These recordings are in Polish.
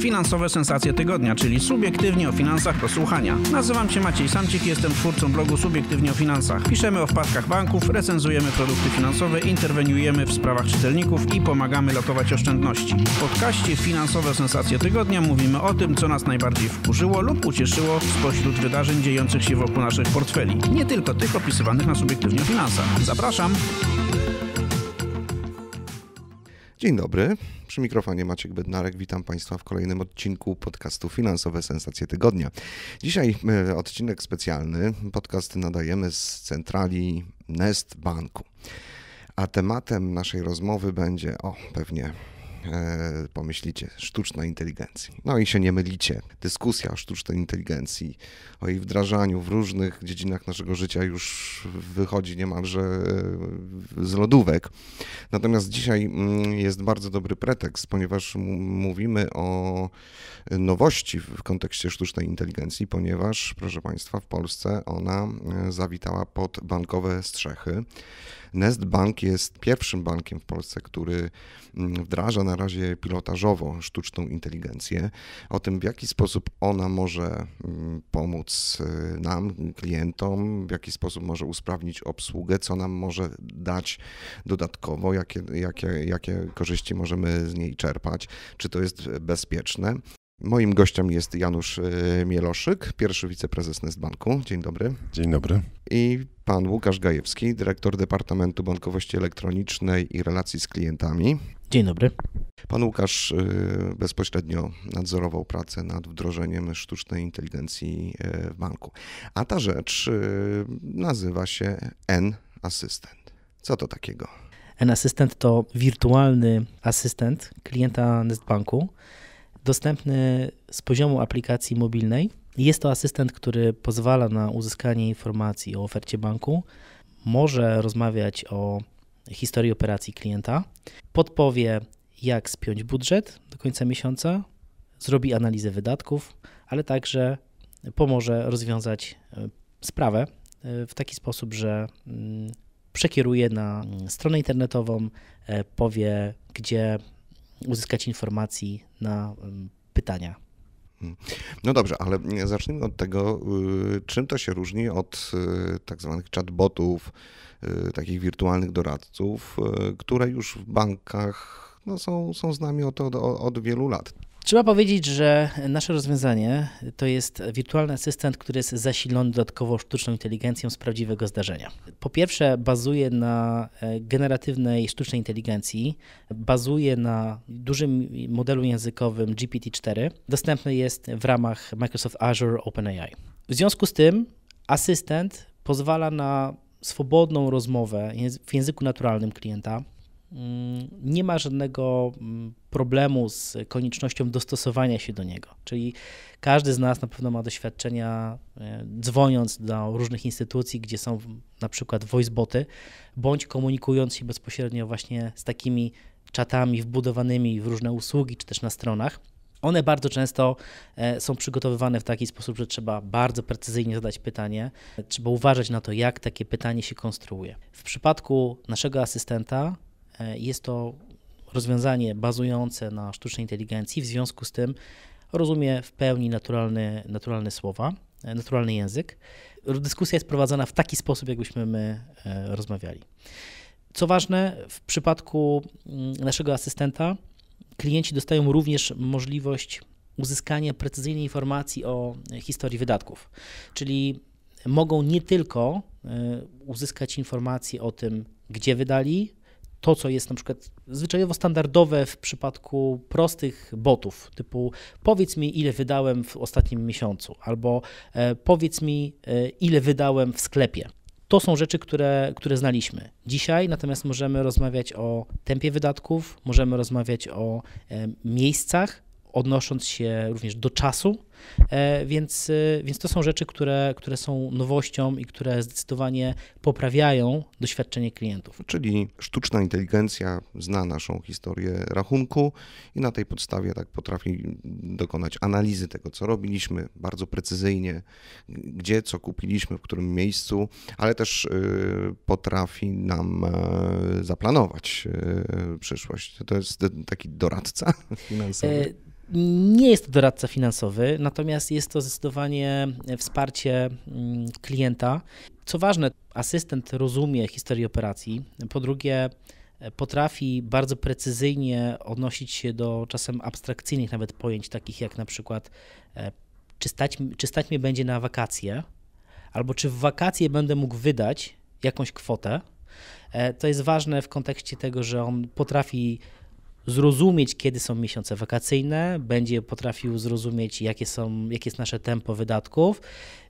Finansowe sensacje tygodnia, czyli subiektywnie o finansach do słuchania. Nazywam się Maciej Samcik, jestem twórcą blogu Subiektywnie o finansach. Piszemy o wpadkach banków, recenzujemy produkty finansowe, interweniujemy w sprawach czytelników i pomagamy lokować oszczędności. W podcaście Finansowe sensacje tygodnia mówimy o tym, co nas najbardziej wkurzyło lub ucieszyło spośród wydarzeń dziejących się wokół naszych portfeli. Nie tylko tych opisywanych na subiektywnie o finansach. Zapraszam! Dzień dobry. Przy mikrofonie Maciek Bednarek. Witam Państwa w kolejnym odcinku podcastu Finansowe Sensacje Tygodnia. Dzisiaj e, odcinek specjalny. Podcast nadajemy z centrali Nest Banku. A tematem naszej rozmowy będzie, o pewnie E, pomyślicie sztucznej inteligencji. No i się nie mylicie. Dyskusja o sztucznej inteligencji, o jej wdrażaniu w różnych dziedzinach naszego życia już wychodzi niemalże e, z lodówek. Natomiast dzisiaj mm, jest bardzo dobry pretekst, ponieważ mówimy o nowości w kontekście sztucznej inteligencji, ponieważ, proszę Państwa, w Polsce ona e, zawitała pod bankowe strzechy. Nest Bank jest pierwszym bankiem w Polsce, który mm, wdraża na razie pilotażowo sztuczną inteligencję. O tym, w jaki sposób ona może mm, pomóc y, nam, klientom, w jaki sposób może usprawnić obsługę, co nam może dać dodatkowo, jakie, jakie, jakie korzyści możemy z niej czerpać, czy to jest bezpieczne. Moim gościem jest Janusz y, Mieloszyk, pierwszy wiceprezes Nestbanku. Dzień dobry. Dzień dobry. I pan Łukasz Gajewski, dyrektor Departamentu Bankowości Elektronicznej i Relacji z Klientami. Dzień dobry. Pan Łukasz y, bezpośrednio nadzorował pracę nad wdrożeniem sztucznej inteligencji y, w banku. A ta rzecz y, nazywa się N-Asystent. Co to takiego? N-Asystent to wirtualny asystent klienta Nestbanku, dostępny z poziomu aplikacji mobilnej jest to asystent, który pozwala na uzyskanie informacji o ofercie banku, może rozmawiać o historii operacji klienta, podpowie, jak spiąć budżet do końca miesiąca, zrobi analizę wydatków, ale także pomoże rozwiązać e, sprawę e, w taki sposób, że mm, przekieruje na mm, stronę internetową, e, powie, gdzie uzyskać informacji na mm, pytania Hmm. No dobrze, ale zacznijmy od tego, y, czym to się różni od y, tak zwanych chatbotów, y, takich wirtualnych doradców, które już w bankach no, są, są z nami od, od, od wielu lat. Trzeba powiedzieć, że nasze rozwiązanie to jest wirtualny asystent, który jest zasilony dodatkowo sztuczną inteligencją z prawdziwego zdarzenia. Po pierwsze, bazuje na e, generatywnej sztucznej inteligencji, bazuje na dużym modelu językowym GPT-4, dostępny jest w ramach Microsoft Azure OpenAI. W związku z tym, asystent pozwala na swobodną rozmowę w języku naturalnym klienta. Mm, nie ma żadnego mm, problemu z koniecznością dostosowania się do niego. Czyli każdy z nas na pewno ma doświadczenia e, dzwoniąc do różnych instytucji, gdzie są na przykład voiceboty, bądź komunikując się bezpośrednio właśnie z takimi czatami wbudowanymi w różne usługi czy też na stronach. One bardzo często e, są przygotowywane w taki sposób, że trzeba bardzo precyzyjnie zadać pytanie, trzeba uważać na to, jak takie pytanie się konstruuje. W przypadku naszego asystenta e, jest to rozwiązanie bazujące na sztucznej inteligencji, w związku z tym rozumie w pełni naturalny, naturalne słowa, e, naturalny język. Dyskusja jest prowadzona w taki sposób, jakbyśmy my e, rozmawiali. Co ważne, w przypadku mm, naszego asystenta klienci dostają również możliwość uzyskania precyzyjnej informacji o e, historii wydatków. Czyli mogą nie tylko uzyskać informacje o tym, gdzie wydali, to, co jest na przykład zwyczajowo standardowe w przypadku prostych botów, typu powiedz mi, ile wydałem w ostatnim miesiącu, albo e, powiedz mi, e, ile wydałem w sklepie. To są rzeczy, które, które znaliśmy. Dzisiaj natomiast możemy rozmawiać o tempie wydatków, możemy rozmawiać o e, miejscach, odnosząc się również do czasu, e, więc, e, więc to są rzeczy, które, które są nowością i które zdecydowanie poprawiają doświadczenie klientów. Czyli sztuczna inteligencja zna naszą historię rachunku i na tej podstawie tak potrafi dokonać analizy tego, co robiliśmy bardzo precyzyjnie, gdzie co kupiliśmy, w którym miejscu, ale też e, potrafi nam zaplanować przyszłość. To jest taki doradca finansowy nie jest to doradca finansowy, natomiast jest to zdecydowanie e, wsparcie mm, klienta. Co ważne, asystent rozumie historię operacji. Po drugie, e, potrafi bardzo precyzyjnie odnosić się do czasem abstrakcyjnych nawet pojęć, takich jak na przykład e, czy stać, czy stać mnie będzie na wakacje, albo czy w wakacje będę mógł wydać jakąś kwotę. To jest ważne w kontekście tego, że on potrafi zrozumieć, kiedy są miesiące wakacyjne, będzie potrafił zrozumieć, jakie, są, jakie jest nasze tempo wydatków,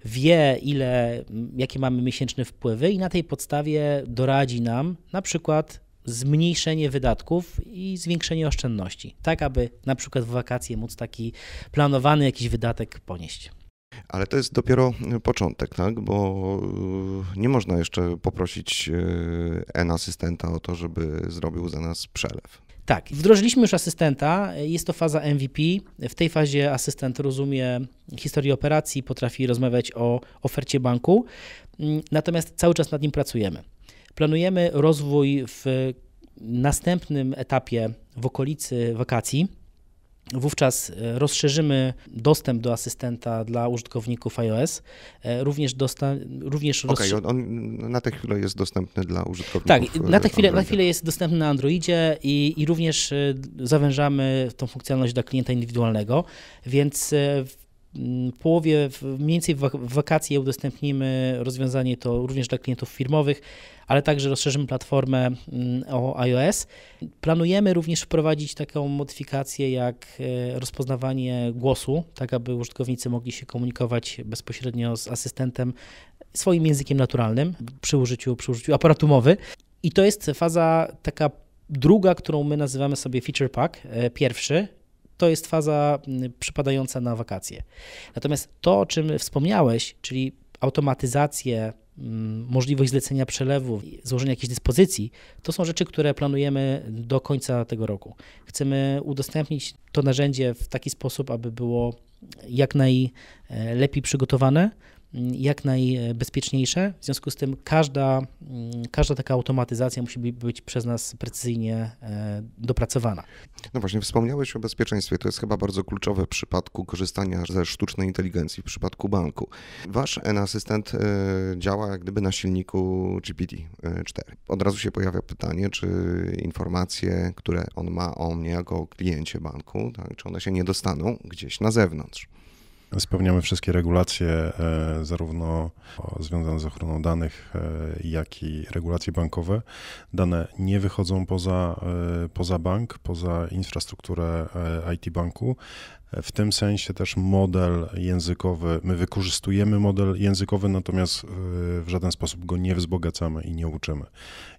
wie, ile, jakie mamy miesięczne wpływy i na tej podstawie doradzi nam na przykład zmniejszenie wydatków i zwiększenie oszczędności, tak aby na przykład w wakacje móc taki planowany jakiś wydatek ponieść. Ale to jest dopiero początek, tak? Bo y, nie można jeszcze poprosić N y, asystenta o to, żeby zrobił za nas przelew. Tak, wdrożyliśmy już asystenta, jest to faza MVP. W tej fazie asystent rozumie historię operacji, potrafi rozmawiać o ofercie banku, natomiast cały czas nad nim pracujemy. Planujemy rozwój w następnym etapie w okolicy wakacji Wówczas e, rozszerzymy dostęp do asystenta dla użytkowników iOS. E, również, dosta- również Okej, okay, on, on, na tę chwilę jest dostępny dla użytkowników. Tak, na tę e, chwilę, na chwilę jest dostępny na Androidzie i, i również zawężamy tą funkcjonalność dla klienta indywidualnego, więc Mm, połowie, mniej więcej w wakacje udostępnimy rozwiązanie to również dla klientów firmowych, ale także rozszerzymy platformę mm, o iOS. Planujemy również wprowadzić taką modyfikację jak e, rozpoznawanie głosu, tak aby użytkownicy mogli się komunikować bezpośrednio z asystentem swoim językiem naturalnym przy użyciu, przy użyciu aparatu mowy. I to jest faza taka druga, którą my nazywamy sobie feature pack, e, pierwszy, to jest faza mm, przypadająca na wakacje. Natomiast to, o czym wspomniałeś, czyli automatyzację, mm, możliwość zlecenia przelewów, złożenia jakiejś dyspozycji, to są rzeczy, które planujemy do końca tego roku. Chcemy udostępnić to narzędzie w taki sposób, aby było jak najlepiej przygotowane, jak najbezpieczniejsze. W związku z tym każda, mm, każda taka automatyzacja musi być przez nas precyzyjnie e, dopracowana. No właśnie, wspomniałeś o bezpieczeństwie. To jest chyba bardzo kluczowe w przypadku korzystania ze sztucznej inteligencji, w przypadku banku. Wasz asystent e, działa jak gdyby na silniku GPT-4. E, Od razu się pojawia pytanie, czy informacje, które on ma o mnie jako kliencie banku, tak, czy one się nie dostaną gdzieś na zewnątrz. Spełniamy wszystkie regulacje, e, zarówno związane z ochroną danych, e, jak i regulacje bankowe. Dane nie wychodzą poza, e, poza bank, poza infrastrukturę IT banku. W tym sensie też model językowy, my wykorzystujemy model językowy, natomiast e, w żaden sposób go nie wzbogacamy i nie uczymy.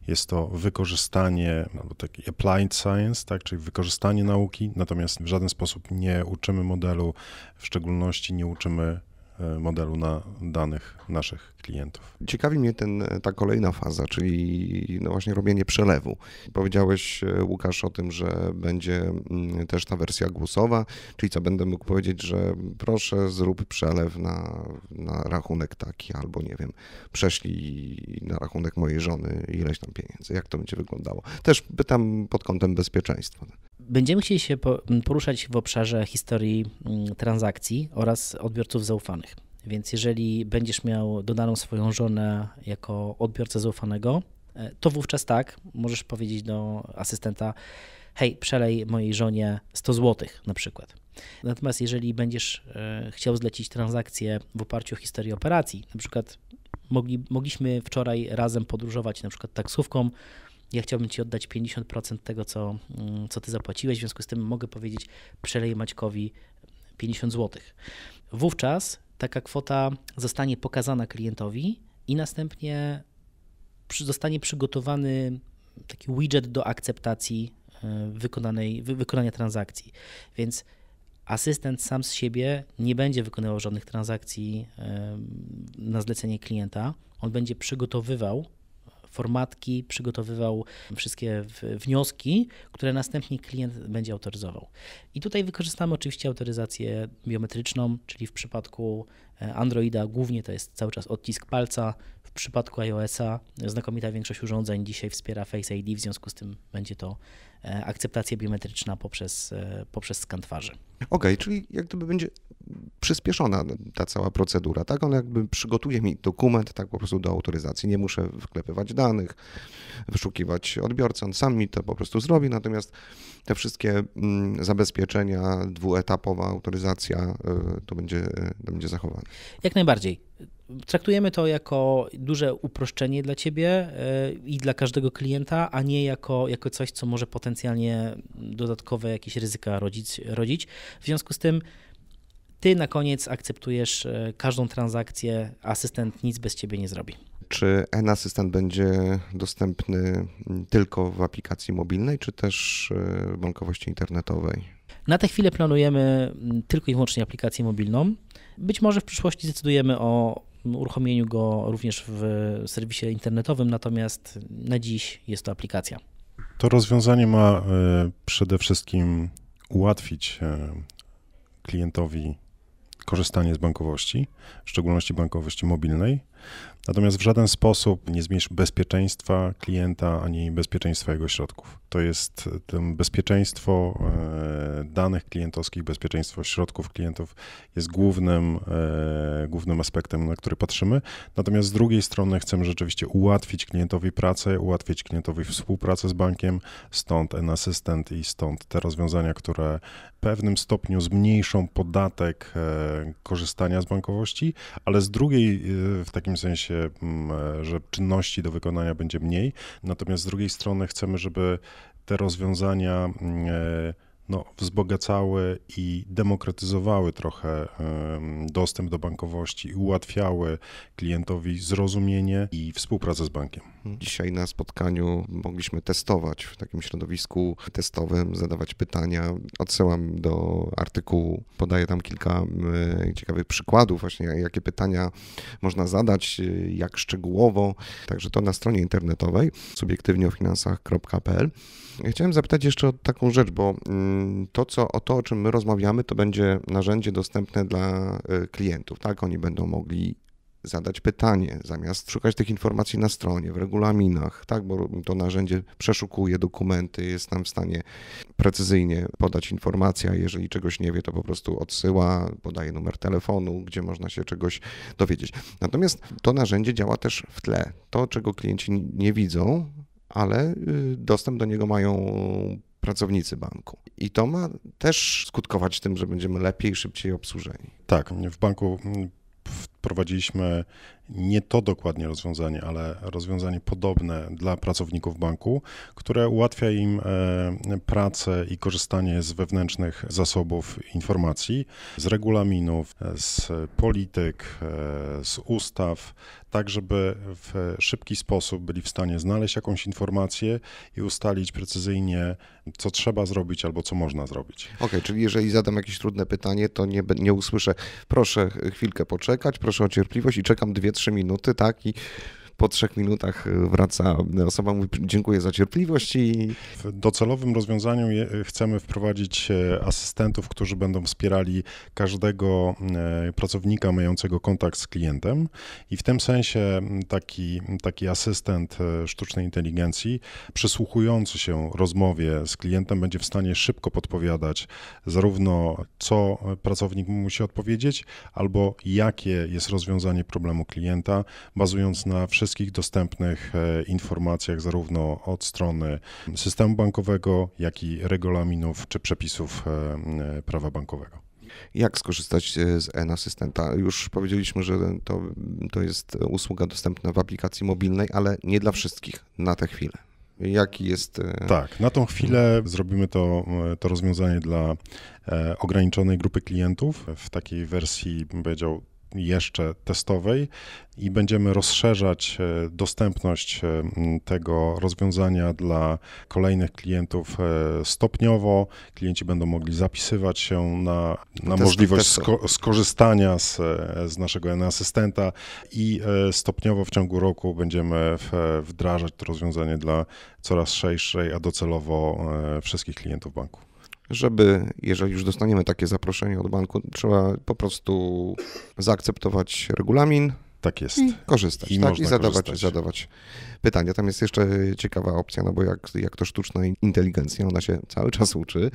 Jest to wykorzystanie, albo no, taki applied science, tak, czyli wykorzystanie nauki, natomiast w żaden sposób nie uczymy modelu, w szczególności nie uczymy E, modelu na danych naszych klientów. Ciekawi mnie ten, e, ta kolejna faza, czyli no właśnie robienie przelewu. Powiedziałeś, e, Łukasz, o tym, że będzie mm, też ta wersja głosowa, czyli co będę mógł powiedzieć, że proszę zrób przelew na, na rachunek taki, albo nie wiem, prześlij na rachunek mojej żony ileś tam pieniędzy. Jak to będzie wyglądało? Też pytam pod kątem bezpieczeństwa. Będziemy chcieli się poruszać w obszarze historii transakcji oraz odbiorców zaufanych. Więc jeżeli będziesz miał dodaną swoją żonę jako odbiorcę zaufanego, e, to wówczas tak, możesz powiedzieć do asystenta: Hej, przelej mojej żonie 100 zł na przykład. Natomiast jeżeli będziesz e, chciał zlecić transakcję w oparciu o historię operacji, na przykład mogli, mogliśmy wczoraj razem podróżować na przykład taksówką, ja chciałbym Ci oddać 50% tego, co, mm, co Ty zapłaciłeś, w związku z tym mogę powiedzieć, przelej Maćkowi 50 zł. Wówczas taka kwota zostanie pokazana klientowi i następnie zostanie przygotowany taki widget do akceptacji e, wykonanej, wykonania transakcji. Więc asystent sam z siebie nie będzie wykonywał żadnych transakcji na zlecenie klienta. On będzie przygotowywał formatki, przygotowywał wszystkie wnioski, które następnie klient będzie autoryzował. I tutaj wykorzystamy oczywiście autoryzację biometryczną, czyli w przypadku e, Androida głównie to jest cały czas odcisk palca, w przypadku iOS-a znakomita większość urządzeń dzisiaj wspiera Face ID, w związku z tym będzie to e, akceptacja biometryczna poprzez, e, poprzez skan twarzy. Okej, okay, czyli jak gdyby będzie przyspieszona ta cała procedura, tak? On jakby przygotuje mi dokument tak po prostu do autoryzacji. Nie muszę wklepywać danych, wyszukiwać odbiorcy, on sam mi to po prostu zrobi, natomiast te wszystkie mm, zabezpieczenia, dwuetapowa autoryzacja, e, to będzie, to będzie zachowane. Jak najbardziej traktujemy to jako duże uproszczenie dla ciebie e, i dla każdego klienta, a nie jako, jako coś, co może potencjalnie dodatkowe jakieś ryzyka rodzić, rodzić. W związku z tym ty na koniec akceptujesz e, każdą transakcję, asystent nic bez ciebie nie zrobi. Czy e-asystent będzie dostępny tylko w aplikacji mobilnej, czy też e, w bankowości internetowej? Na tę chwilę planujemy tylko i wyłącznie aplikację mobilną. Być może w przyszłości zdecydujemy o uruchomieniu go również w serwisie internetowym, natomiast na dziś jest to aplikacja. To rozwiązanie ma e, przede wszystkim ułatwić e, klientowi korzystanie z bankowości, w szczególności bankowości mobilnej. Natomiast w żaden sposób nie zmniejszy bezpieczeństwa klienta ani bezpieczeństwa jego środków. To jest e, bezpieczeństwo e, danych klientowskich, bezpieczeństwo środków klientów jest głównym, e, głównym aspektem, na który patrzymy. Natomiast z drugiej strony chcemy rzeczywiście ułatwić klientowi pracę, ułatwić klientowi współpracę z bankiem, stąd N Assistant i stąd te rozwiązania, które w pewnym stopniu zmniejszą podatek korzystania z bankowości, ale z drugiej w takim sensie sensie, mm, że czynności do wykonania będzie mniej, natomiast z drugiej strony chcemy, żeby te rozwiązania mm, e, no, wzbogacały i demokratyzowały trochę dostęp do bankowości i ułatwiały klientowi zrozumienie i współpracę z bankiem. Mhm. Dzisiaj na spotkaniu mogliśmy testować w takim środowisku testowym, zadawać pytania. Odsyłam do artykułu, podaję tam kilka ciekawych przykładów, właśnie jakie pytania można zadać, jak szczegółowo. Także to na stronie internetowej subiektywnieofinansach.pl. Chciałem zapytać jeszcze o taką rzecz, bo to, co, o to, o czym my rozmawiamy, to będzie narzędzie dostępne dla e, klientów. Tak, oni będą mogli zadać pytanie, zamiast szukać tych informacji na stronie, w regulaminach, tak, bo to narzędzie przeszukuje dokumenty, jest nam w stanie precyzyjnie podać a jeżeli czegoś nie wie, to po prostu odsyła, podaje numer telefonu, gdzie można się czegoś dowiedzieć. Natomiast to narzędzie działa też w tle. To, czego klienci nie widzą, ale y, dostęp do niego mają pracownicy banku. I to ma też skutkować tym, że będziemy lepiej, szybciej obsłużeni. Tak, w banku mm, wprowadziliśmy nie to dokładnie rozwiązanie, ale rozwiązanie podobne dla pracowników banku, które ułatwia im e, pracę i korzystanie z wewnętrznych zasobów informacji, z regulaminów, e, z polityk, e, z ustaw, tak żeby w szybki sposób byli w stanie znaleźć jakąś informację i ustalić precyzyjnie, co trzeba zrobić albo co można zrobić. Okej, okay, czyli jeżeli zadam jakieś trudne pytanie, to nie, nie usłyszę, proszę chwilkę poczekać, proszę o cierpliwość i czekam 2-3 minuty, tak? I po trzech minutach e, wraca e, osoba, mówi dziękuję za cierpliwość i... W docelowym rozwiązaniu je, e, chcemy wprowadzić asystentów, którzy będą wspierali każdego pracownika mającego kontakt z klientem i w tym sensie taki, taki asystent sztucznej inteligencji przysłuchujący się rozmowie z klientem będzie w stanie szybko podpowiadać zarówno co pracownik musi odpowiedzieć, albo jakie jest rozwiązanie problemu klienta, bazując na wszystkich wszystkich dostępnych e, informacjach, zarówno od strony systemu bankowego, jak i regulaminów czy przepisów e, e, prawa bankowego. Jak skorzystać z e-asystenta? Już powiedzieliśmy, że to, to jest usługa dostępna w aplikacji mobilnej, ale nie dla wszystkich na tę chwilę jaki jest. Tak, na tą chwilę zrobimy to, to rozwiązanie dla ograniczonej grupy klientów w takiej wersji, bym powiedział, jeszcze testowej i będziemy rozszerzać e, dostępność e, tego rozwiązania dla kolejnych klientów e, stopniowo. Klienci będą mogli zapisywać się na, na możliwość sko skorzystania z, z naszego asystenta i stopniowo w ciągu roku będziemy wdrażać to rozwiązanie dla coraz szerszej, a docelowo wszystkich klientów banku żeby, jeżeli już dostaniemy takie zaproszenie od banku, trzeba po prostu zaakceptować regulamin. Tak jest. I mm. korzystać. I, tak? I zadawać, korzystać. zadawać pytania. Tam jest jeszcze ciekawa opcja, no bo jak, jak to sztuczna inteligencja, ona się cały czas uczy,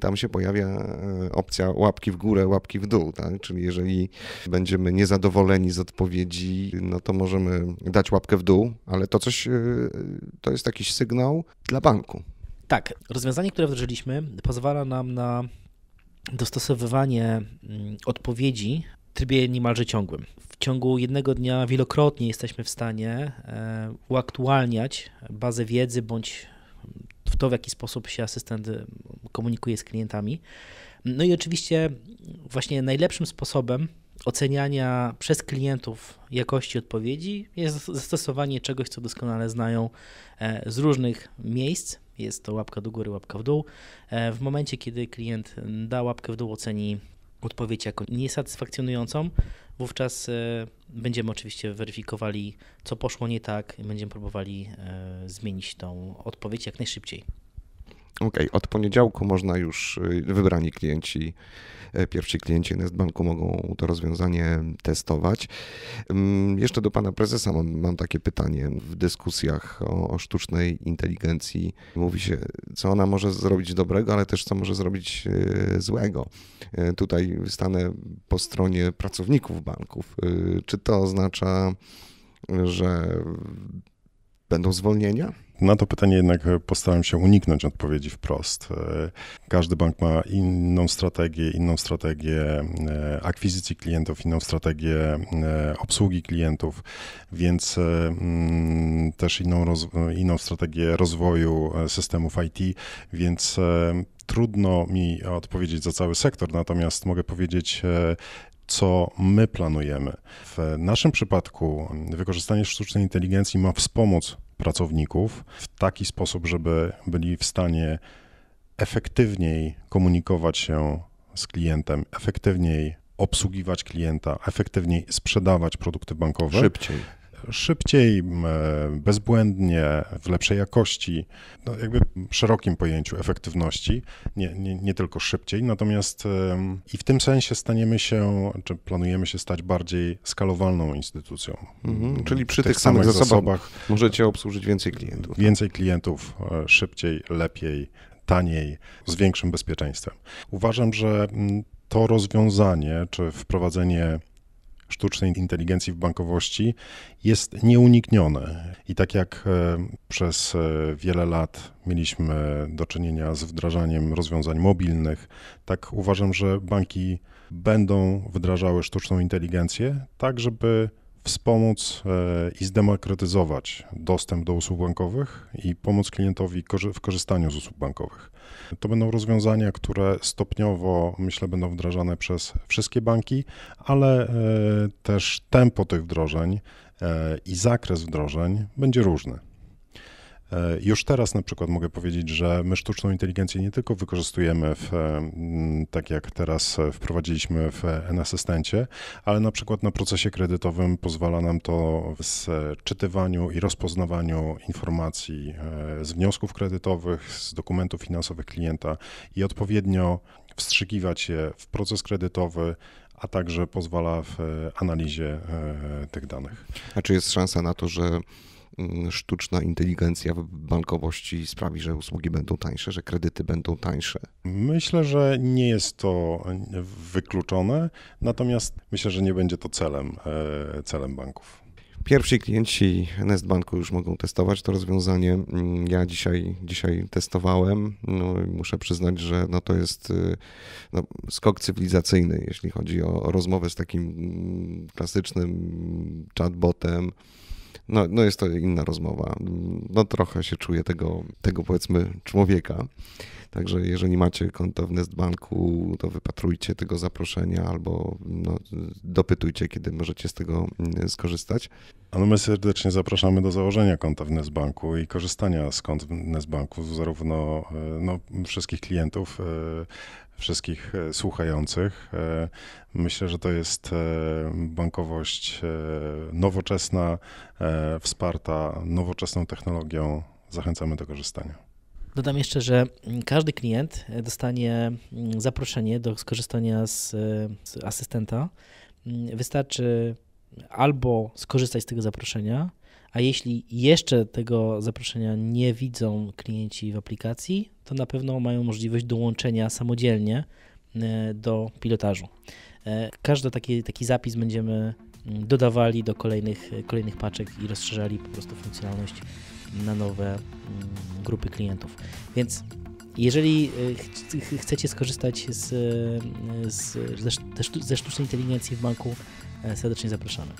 tam się pojawia e, opcja łapki w górę, łapki w dół, tak? Czyli jeżeli będziemy niezadowoleni z odpowiedzi, no to możemy dać łapkę w dół, ale to coś, e, to jest jakiś sygnał dla banku. Tak, rozwiązanie, które wdrożyliśmy, pozwala nam na dostosowywanie mm, odpowiedzi w trybie niemalże ciągłym. W ciągu jednego dnia wielokrotnie jesteśmy w stanie e, uaktualniać bazę wiedzy bądź w to, w jaki sposób się asystent mm, komunikuje z klientami. No i oczywiście właśnie najlepszym sposobem oceniania przez klientów jakości odpowiedzi jest zastosowanie czegoś, co doskonale znają e, z różnych miejsc, jest to łapka do góry, łapka w dół. E, w momencie, kiedy klient da łapkę w dół, oceni odpowiedź jako niesatysfakcjonującą, wówczas e, będziemy oczywiście weryfikowali, co poszło nie tak i będziemy próbowali e, zmienić tą odpowiedź jak najszybciej. Okej, od poniedziałku można już y, wybrani klienci, y, pierwsi klienci Nestbanku mogą to rozwiązanie testować. Mm, jeszcze do pana prezesa mam, mam takie pytanie. W dyskusjach o, o, sztucznej inteligencji mówi się, co ona może zrobić dobrego, ale też co może zrobić y, złego. Tutaj stanę po stronie pracowników banków. Czy to oznacza, że Będą zwolnienia? Na to pytanie jednak e, postaram się uniknąć odpowiedzi wprost. E, każdy bank ma inną strategię, inną strategię e, akwizycji klientów, inną strategię obsługi klientów, więc mm, też inną, inną strategię rozwoju systemów IT, więc trudno mi odpowiedzieć za cały sektor, natomiast mogę powiedzieć, co my planujemy. W naszym przypadku wykorzystanie sztucznej inteligencji ma wspomóc pracowników w taki sposób, żeby byli w stanie efektywniej komunikować się z klientem, efektywniej obsługiwać klienta, efektywniej sprzedawać produkty bankowe. Szybciej szybciej, bezbłędnie, w lepszej jakości, no jakby szerokim pojęciu efektywności, nie, nie, nie tylko szybciej, natomiast i w tym sensie staniemy się, czy planujemy się stać bardziej skalowalną instytucją. Mhm, czyli przy tych, tych samych, samych zasobach możecie obsłużyć więcej klientów. Tak? Więcej klientów, e, szybciej, lepiej, taniej, z większym bezpieczeństwem. Uważam, że to rozwiązanie, czy wprowadzenie sztucznej inteligencji w bankowości jest nieuniknione. I tak jak e, przez e, wiele lat mieliśmy do czynienia z wdrażaniem rozwiązań mobilnych, tak uważam, że banki będą wdrażały sztuczną inteligencję, tak żeby wspomóc e, i zdemokratyzować dostęp do usług bankowych i pomóc klientowi w korzystaniu z usług bankowych. To będą rozwiązania, które stopniowo, myślę, będą wdrażane przez wszystkie banki, ale e, też tempo tych wdrożeń e, i zakres wdrożeń będzie różny. E, już teraz na przykład mogę powiedzieć, że my sztuczną inteligencję nie tylko wykorzystujemy w, e, tak jak teraz e, wprowadziliśmy w N-asystencie, ale na przykład na procesie kredytowym pozwala nam to w czytywaniu i rozpoznawaniu informacji z wniosków kredytowych, z dokumentów finansowych klienta i odpowiednio wstrzykiwać je w proces kredytowy, a także pozwala w analizie tych danych. A czy jest szansa na to, że Mm, sztuczna inteligencja w bankowości sprawi, że usługi będą tańsze, że kredyty będą tańsze? Myślę, że nie jest to wykluczone, natomiast myślę, że nie będzie to celem, e, celem banków. Pierwsi klienci Banku już mogą testować to rozwiązanie. Mm, ja dzisiaj, dzisiaj testowałem. No, muszę przyznać, że no to jest y, no, skok cywilizacyjny, jeśli chodzi o rozmowę z takim mm, klasycznym chatbotem no, no jest to inna rozmowa. No trochę się czuję tego, tego powiedzmy człowieka. Także jeżeli macie konto w Nestbanku, to wypatrujcie tego zaproszenia albo no, dopytujcie, kiedy możecie z tego mm, skorzystać. A my serdecznie zapraszamy do założenia konta w Nesbanku i korzystania z kont w Nesbanku, zarówno e, no, wszystkich klientów, e, wszystkich e, słuchających. E, myślę, że to jest e, bankowość nowoczesna, wsparta nowoczesną technologią. Zachęcamy do korzystania. Dodam jeszcze, że każdy klient dostanie mm, zaproszenie do skorzystania z, z asystenta. Mm, wystarczy albo skorzystać z tego zaproszenia, a jeśli jeszcze tego zaproszenia nie widzą klienci w aplikacji, to na pewno mają możliwość dołączenia samodzielnie e, do pilotażu. E, każdy taki, taki zapis będziemy mm, dodawali do kolejnych, kolejnych paczek i rozszerzali po prostu funkcjonalność na nowe mm, grupy klientów. Więc jeżeli e, chcecie skorzystać z, z, ze sztucznej inteligencji w banku, serdecznie zapraszamy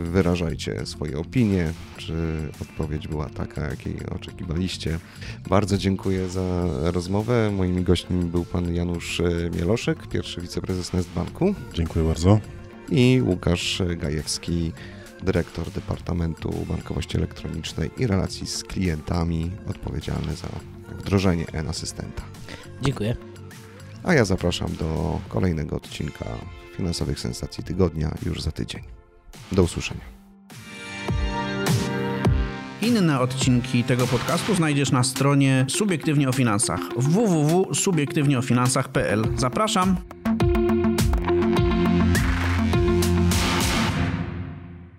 wyrażajcie swoje opinie, czy odpowiedź była taka, jakiej oczekiwaliście. Bardzo dziękuję za rozmowę. Moim gościem był pan Janusz e, Mieloszek, pierwszy wiceprezes Nestbanku. Dziękuję bardzo. I Łukasz Gajewski, dyrektor Departamentu Bankowości Elektronicznej i Relacji z Klientami, odpowiedzialny za wdrożenie e-asystenta. Dziękuję. A ja zapraszam do kolejnego odcinka Finansowych Sensacji Tygodnia już za tydzień. Do usłyszenia. Inne odcinki tego podcastu znajdziesz na stronie Subiektywnie o Finansach www.subiektywnieofinansach.pl. Zapraszam!